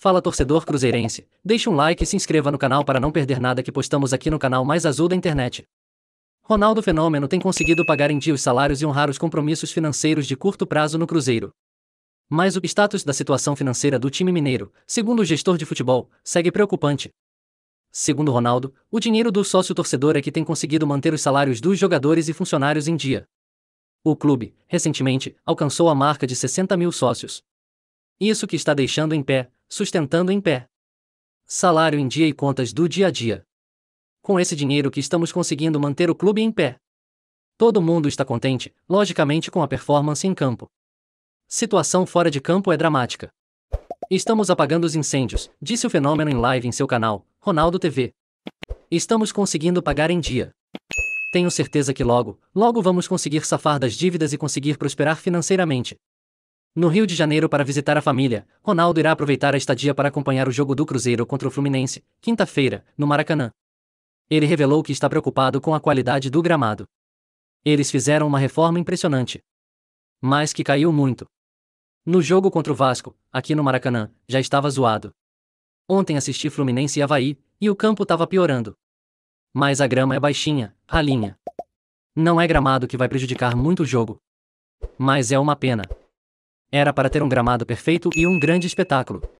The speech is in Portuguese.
Fala torcedor cruzeirense, deixa um like e se inscreva no canal para não perder nada que postamos aqui no canal mais azul da internet. Ronaldo Fenômeno tem conseguido pagar em dia os salários e honrar os compromissos financeiros de curto prazo no Cruzeiro. Mas o status da situação financeira do time mineiro, segundo o gestor de futebol, segue preocupante. Segundo Ronaldo, o dinheiro do sócio torcedor é que tem conseguido manter os salários dos jogadores e funcionários em dia. O clube, recentemente, alcançou a marca de 60 mil sócios. Isso que está deixando em pé, sustentando em pé. Salário em dia e contas do dia a dia. Com esse dinheiro que estamos conseguindo manter o clube em pé. Todo mundo está contente, logicamente, com a performance em campo. Situação fora de campo é dramática. Estamos apagando os incêndios, disse o fenômeno em live em seu canal, Ronaldo TV. Estamos conseguindo pagar em dia. Tenho certeza que logo, logo vamos conseguir safar das dívidas e conseguir prosperar financeiramente. No Rio de Janeiro para visitar a família, Ronaldo irá aproveitar a estadia para acompanhar o jogo do Cruzeiro contra o Fluminense, quinta-feira, no Maracanã. Ele revelou que está preocupado com a qualidade do gramado. Eles fizeram uma reforma impressionante. Mas que caiu muito. No jogo contra o Vasco, aqui no Maracanã, já estava zoado. Ontem assisti Fluminense e Havaí, e o campo estava piorando. Mas a grama é baixinha, ralinha. Não é gramado que vai prejudicar muito o jogo. Mas é uma pena. Era para ter um gramado perfeito e um grande espetáculo.